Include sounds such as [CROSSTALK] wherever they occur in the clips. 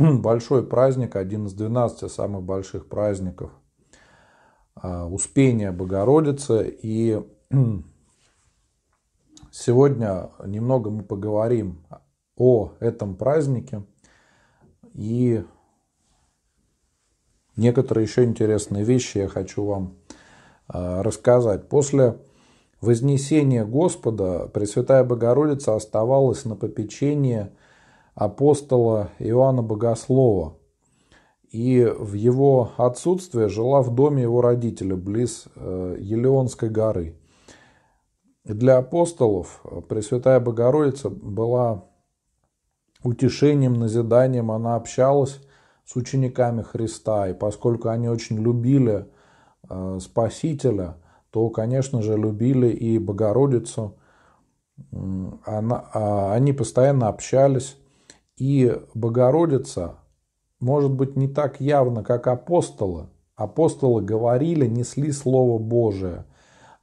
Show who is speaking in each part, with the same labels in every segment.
Speaker 1: [CLEARS THROAT] большой праздник, один из 12 самых больших праздников а, Успения Богородицы. И [CLEARS THROAT] сегодня немного мы поговорим о этом празднике и некоторые еще интересные вещи я хочу вам а, рассказать. После Вознесение Господа Пресвятая Богородица оставалась на попечении апостола Иоанна Богослова. И в его отсутствие жила в доме его родителя близ э, Елеонской горы. Для апостолов э, Пресвятая Богородица была утешением, назиданием. Она общалась с учениками Христа, и поскольку они очень любили э, Спасителя, то, конечно же, любили и Богородицу. Она, а они постоянно общались и Богородица, может быть, не так явно, как апостолы. Апостолы говорили, несли Слово Божие,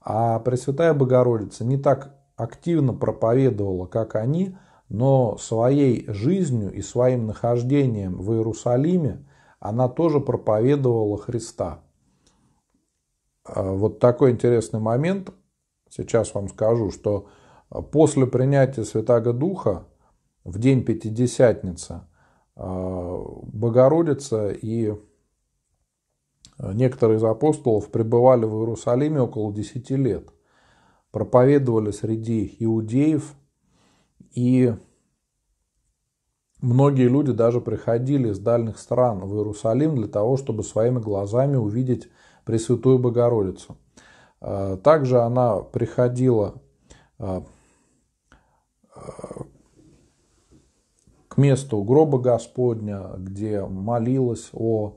Speaker 1: а Пресвятая Богородица не так активно проповедовала, как они, но своей жизнью и своим нахождением в Иерусалиме она тоже проповедовала Христа. А, вот такой интересный момент. Сейчас вам скажу, что после принятия Святаго Духа в день Пятидесятницы а, Богородица и э, некоторые из апостолов пребывали в Иерусалиме около 10 лет, проповедовали среди иудеев, и многие люди даже приходили из дальних стран в Иерусалим для того, чтобы своими глазами увидеть Пресвятую Богородицу. А, также она приходила а, месту гроба Господня, где молилась о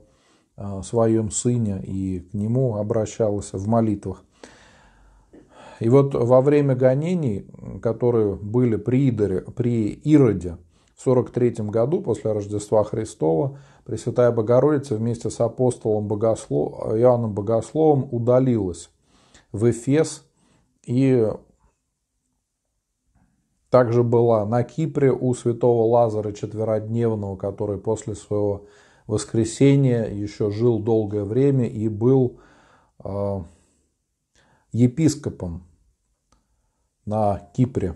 Speaker 1: э, своем сыне и к нему обращалась в молитвах. И вот во время гонений, которые были при, Идоре, при Ироде в 43 году после Рождества Христова, Пресвятая Богородица вместе с апостолом Богослов, Иоанном Богословом удалилась в Эфес и также была на Кипре у святого Лазара Четверодневного, который после своего воскресения еще жил долгое время и был э, епископом на Кипре.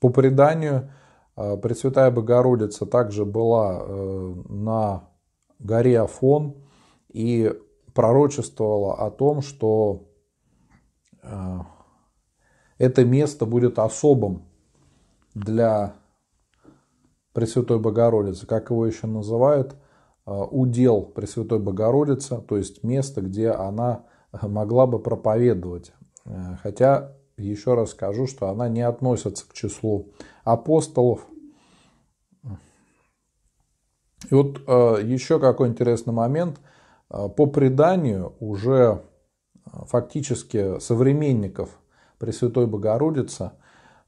Speaker 1: По преданию, а, Пресвятая Богородица также была а, на горе Афон и пророчествовала о том, что а, это место будет особым для Пресвятой Богородицы, как его еще называют, а, удел Пресвятой Богородицы, то есть место, где она могла бы проповедовать. Э, хотя, еще раз скажу, что она не относится к числу апостолов. И вот э, еще какой интересный момент. Э, по преданию уже фактически современников Пресвятой Богородицы.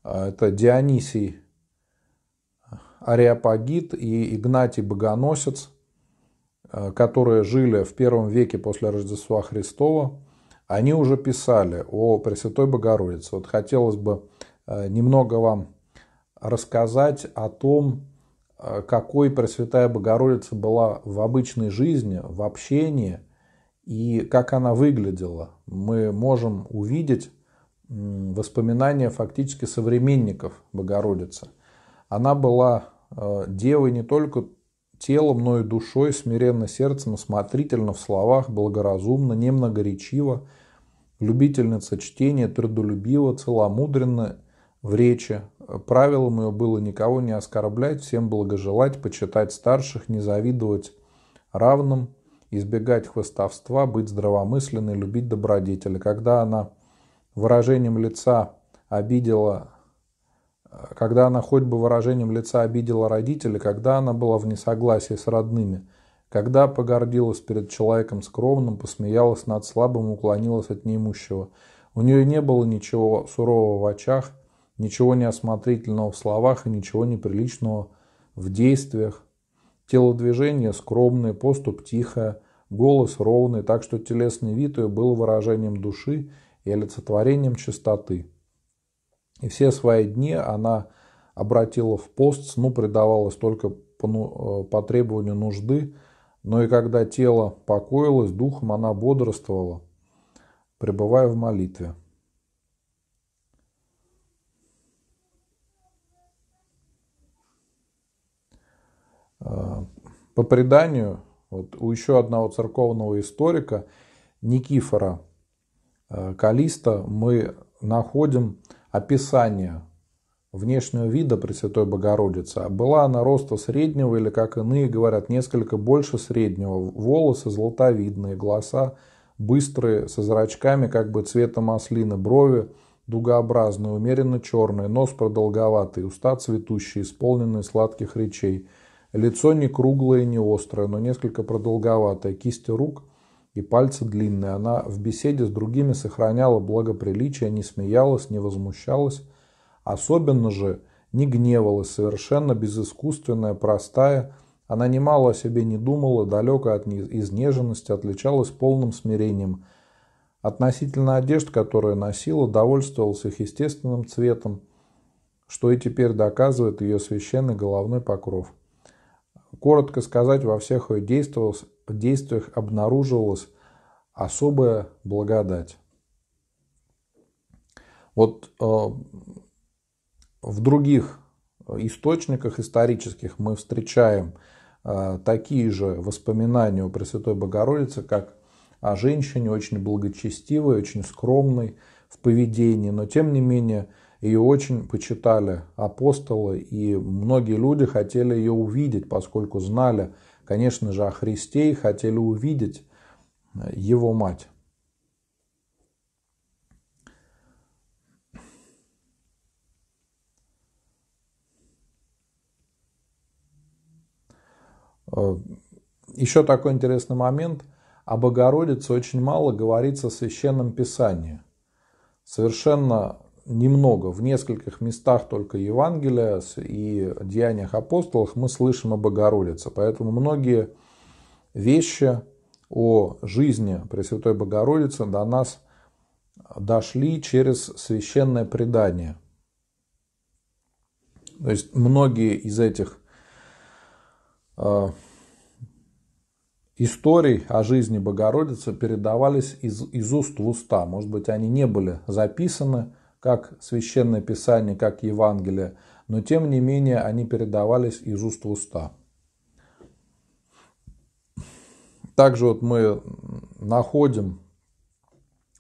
Speaker 1: А, это Дионисий Ариапагит и Игнатий Богоносец, а, которые жили в первом веке после Рождества Христова. Они уже писали о Пресвятой Богородице. Вот хотелось бы а, немного вам рассказать о том, какой Пресвятая Богородица была в обычной жизни, в общении – и как она выглядела, мы можем увидеть воспоминания фактически современников Богородицы. Она была э, девой не только телом, но и душой, смиренно сердцем, смотрительно в словах, благоразумно, немногоречиво, любительница чтения, трудолюбива, целомудренно в речи. Правилом ее было никого не оскорблять, всем благожелать, почитать старших, не завидовать равным, избегать хвостовства, быть здравомысленной, любить добродетели. Когда она выражением лица обидела, когда она хоть бы выражением лица обидела родителей, когда она была в несогласии с родными, когда погордилась перед человеком скромным, посмеялась над слабым, уклонилась от неимущего. У нее не было ничего сурового в очах, ничего неосмотрительного в словах и ничего неприличного в действиях. Телодвижение скромное, поступ тихое, голос ровный, так что телесный вид ее был выражением души и олицетворением чистоты. И все свои дни она обратила в пост, сну предавалась только по, э, по требованию нужды, но и когда тело покоилось, духом она бодрствовала, пребывая в молитве. Uh... По преданию, вот у еще одного церковного историка Никифора э, Калиста мы находим описание внешнего вида Пресвятой Богородицы. А была она роста среднего или, как иные говорят, несколько больше среднего. Волосы золотовидные, глаза быстрые, со зрачками как бы цвета маслины, брови дугообразные, умеренно черные, нос продолговатый, уста цветущие, исполненные сладких речей – Лицо не круглое и не острое, но несколько продолговатое, кисти рук и пальцы длинные. Она в беседе с другими сохраняла благоприличие, не смеялась, не возмущалась. Особенно же не гневалась, совершенно безыскусственная, простая. Она немало о себе не думала, далека от изнеженности, отличалась полным смирением. Относительно одежд, которую носила, довольствовалась их естественным цветом, что и теперь доказывает ее священный головной покров. Коротко сказать, во всех ее действиях обнаруживалась особая благодать. Вот э, в других источниках исторических мы встречаем э, такие же воспоминания о Пресвятой Богородице, как о женщине очень благочестивой, очень скромной в поведении, но тем не менее – ее очень почитали апостолы, и многие люди хотели ее увидеть, поскольку знали, конечно же, о Христе и хотели увидеть э, его мать. Э, Еще такой интересный момент. О Богородице очень мало говорится в Священном Писании. Совершенно немного, в нескольких местах только Евангелия и Деяниях апостолов мы слышим о Богородице. Поэтому многие вещи о жизни Пресвятой Богородицы до нас дошли через священное предание. То есть многие из этих э, историй о жизни Богородицы передавались из, из уст в уста. Может быть, они не были записаны, как Священное Писание, как Евангелие, но тем не менее они передавались из уст в уста. Также вот мы находим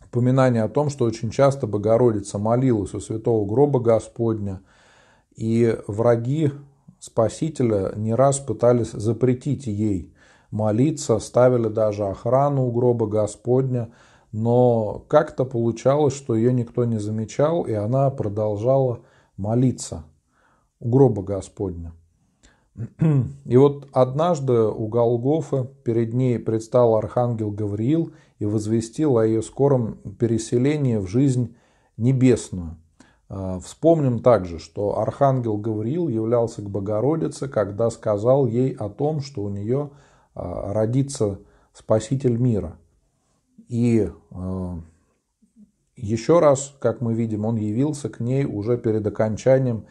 Speaker 1: упоминание о том, что очень часто Богородица молилась у святого гроба Господня, и враги Спасителя не раз пытались запретить ей молиться, ставили даже охрану у гроба Господня – но как-то получалось, что ее никто не замечал, и она продолжала молиться у гроба Господня. И вот однажды у Голгофы перед ней предстал архангел Гавриил и возвестил о ее скором переселении в жизнь небесную. А, вспомним также, что архангел Гавриил являлся к Богородице, когда сказал ей о том, что у нее а, родится Спаситель мира – и э, еще раз, как мы видим, он явился к ней уже перед окончанием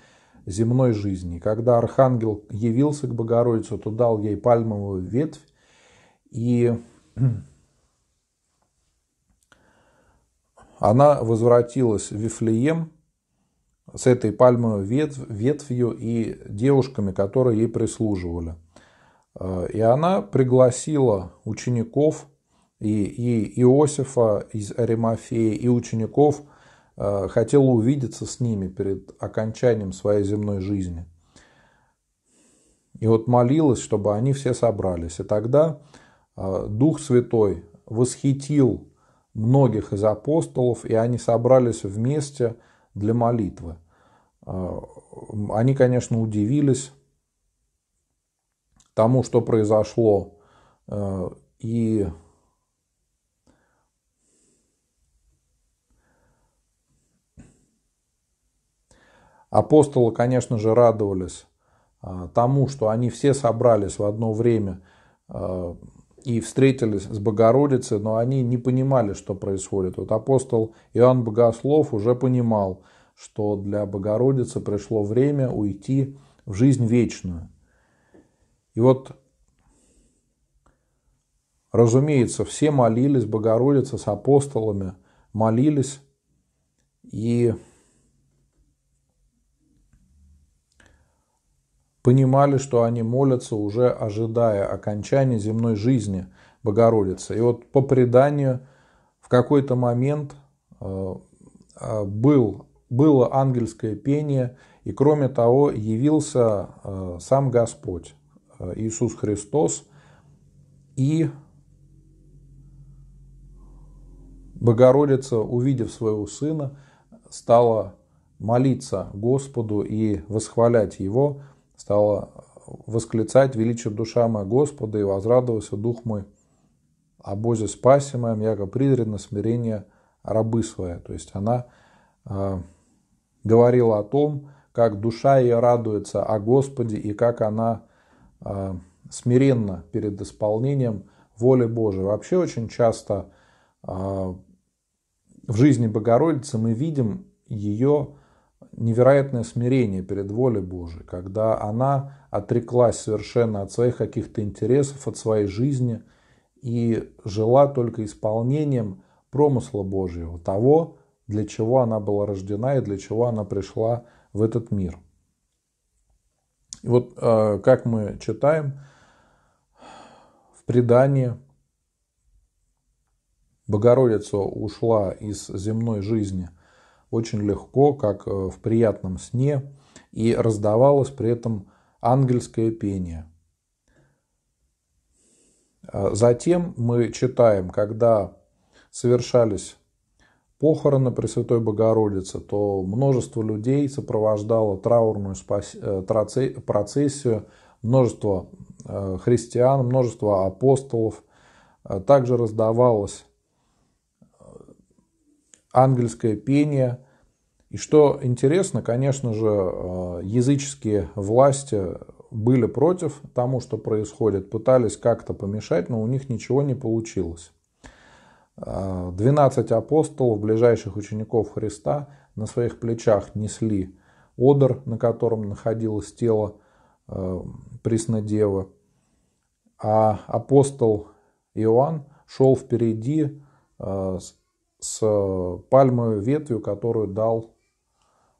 Speaker 1: земной жизни. Когда архангел явился к Богородице, то дал ей пальмовую ветвь. И [CLEARS THROAT] она возвратилась в Вифлеем с этой пальмовой ветв, ветвью и девушками, которые ей прислуживали. Э, и она пригласила учеников – и, и Иосифа из Аримафеи, и учеников, э, хотел увидеться с ними перед окончанием своей земной жизни. И вот молилась, чтобы они все собрались. И тогда э, Дух Святой восхитил многих из апостолов, и они собрались вместе для молитвы. Э, они, конечно, удивились тому, что произошло, и Апостолы, конечно же, радовались а, тому, что они все собрались в одно время а, и встретились с Богородицей, но они не понимали, что происходит. Вот апостол Иоанн Богослов уже понимал, что для Богородицы пришло время уйти в жизнь вечную. И вот, разумеется, все молились, Богородица с апостолами молились, и понимали, что они молятся уже ожидая окончания земной жизни Богородицы. И вот по преданию в какой-то момент э, э, был, было ангельское пение, и кроме того явился э, сам Господь, Иисус Христос, и Богородица, увидев своего сына, стала молиться Господу и восхвалять его – стала восклицать «Величит душа моя Господа, и возрадовался дух мой о Бозе спасе моем, яко призрено смирение рабы своя». То есть она а, говорила о том, как душа ее радуется о Господе и как она а, смиренно перед исполнением воли Божией. Вообще очень часто а, в жизни Богородицы мы видим ее невероятное смирение перед волей Божией, когда она отреклась совершенно от своих каких-то интересов, от своей жизни и жила только исполнением промысла Божьего, того, для чего она была рождена и для чего она пришла в этот мир. И вот э, как мы читаем в предании, Богородица ушла из земной жизни – очень легко, как э, в приятном сне, и раздавалось при этом ангельское пение. А затем мы читаем, когда совершались похороны Пресвятой Богородицы, то множество людей сопровождало траурную спас... Э, процессию, множество э, христиан, множество апостолов. Также раздавалось ангельское пение. И что интересно, конечно же, э, языческие власти были против тому, что происходит, пытались как-то помешать, но у них ничего не получилось. 12 э, апостолов, ближайших учеников Христа, на своих плечах несли одр, на котором находилось тело э, Преснодевы. А апостол Иоанн шел впереди с э, пальмой ветвью, которую дал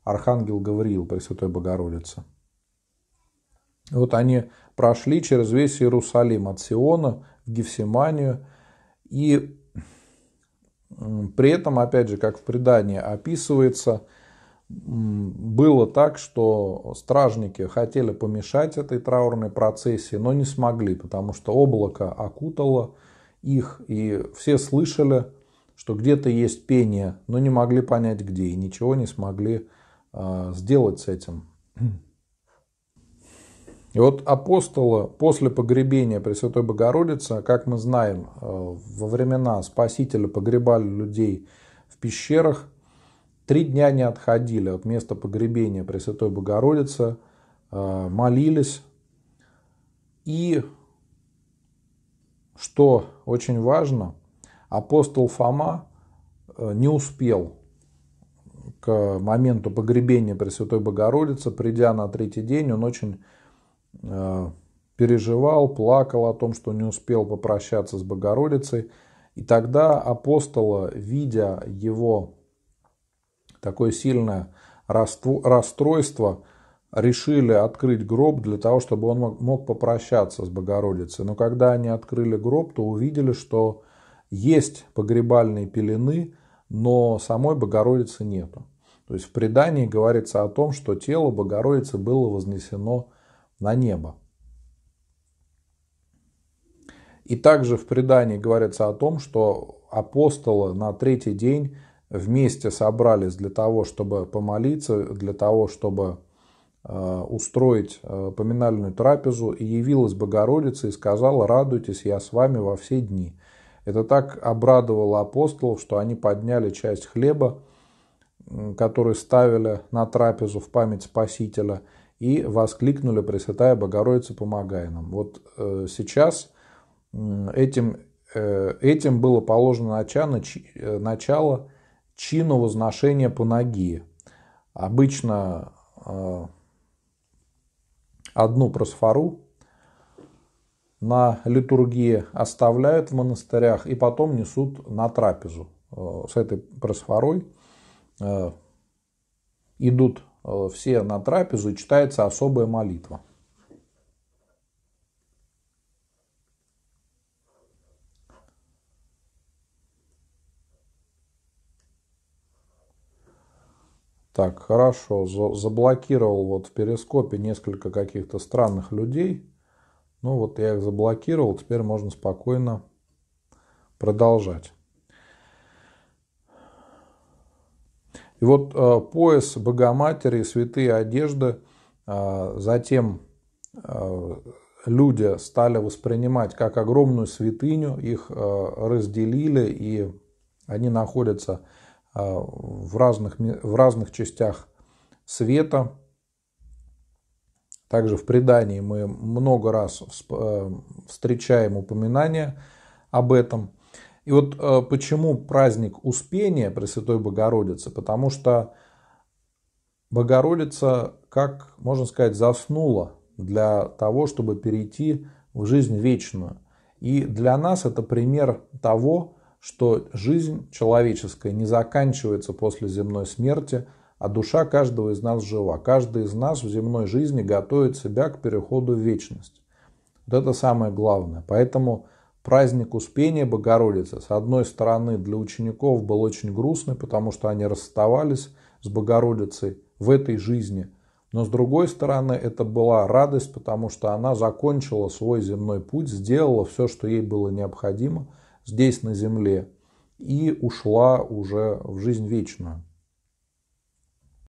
Speaker 1: архангел Гавриил, Пресвятой Богородице. Вот они прошли через весь Иерусалим от Сиона в Гефсиманию, и при этом, опять же, как в предании описывается, было так, что стражники хотели помешать этой траурной процессии, но не смогли, потому что облако окутало их, и все слышали что где-то есть пение, но не могли понять где и ничего не смогли а, сделать с этим. И вот апостолы после погребения Пресвятой Богородицы, как мы знаем, а, во времена Спасителя погребали людей в пещерах, три дня не отходили от места погребения Пресвятой Богородицы, а, молились. И, что очень важно, апостол Фома э, не успел к моменту погребения Пресвятой Богородицы, придя на третий день, он очень э, переживал, плакал о том, что не успел попрощаться с Богородицей. И тогда апостола, видя его такое сильное расстройство, решили открыть гроб для того, чтобы он мог попрощаться с Богородицей. Но когда они открыли гроб, то увидели, что есть погребальные пелены, но самой Богородицы нету. То есть в предании говорится о том, что тело Богородицы было вознесено на небо. И также в предании говорится о том, что апостолы на третий день вместе собрались для того, чтобы помолиться, для того, чтобы э, устроить э, поминальную трапезу, и явилась Богородица и сказала, радуйтесь, я с вами во все дни. Это так обрадовало апостолов, что они подняли часть хлеба, который ставили на трапезу в память Спасителя, и воскликнули «Пресвятая Богородица, помогай нам». Вот э, сейчас этим, э, этим было положено э, начало, чину возношения по ноги. Обычно одну просфору на литургии оставляют в монастырях и потом несут на трапезу. Э, с этой просфорой э, идут э, все на трапезу читается особая молитва. Так, хорошо, заблокировал вот в перископе несколько каких-то странных людей. Ну вот я их заблокировал, теперь можно спокойно продолжать. И вот э, пояс Богоматери, святые одежды, э, затем э, люди стали воспринимать как огромную святыню, их э, разделили, и они находятся э, в разных, в разных частях света. Также в предании мы много раз э, встречаем упоминания об этом. И вот э, почему праздник Успения Пресвятой Богородицы? Потому что Богородица, как можно сказать, заснула для того, чтобы перейти в жизнь вечную. И для нас это пример того, что жизнь человеческая не заканчивается после земной смерти, а душа каждого из нас жива. Каждый из нас в земной жизни готовит себя к переходу в вечность. Вот это самое главное. Поэтому праздник Успения Богородицы, с одной стороны, для учеников был очень грустный, потому что они расставались с Богородицей в этой жизни. Но с другой стороны, это была радость, потому что она закончила свой земной путь, сделала все, что ей было необходимо здесь, на земле, и ушла уже в жизнь вечную.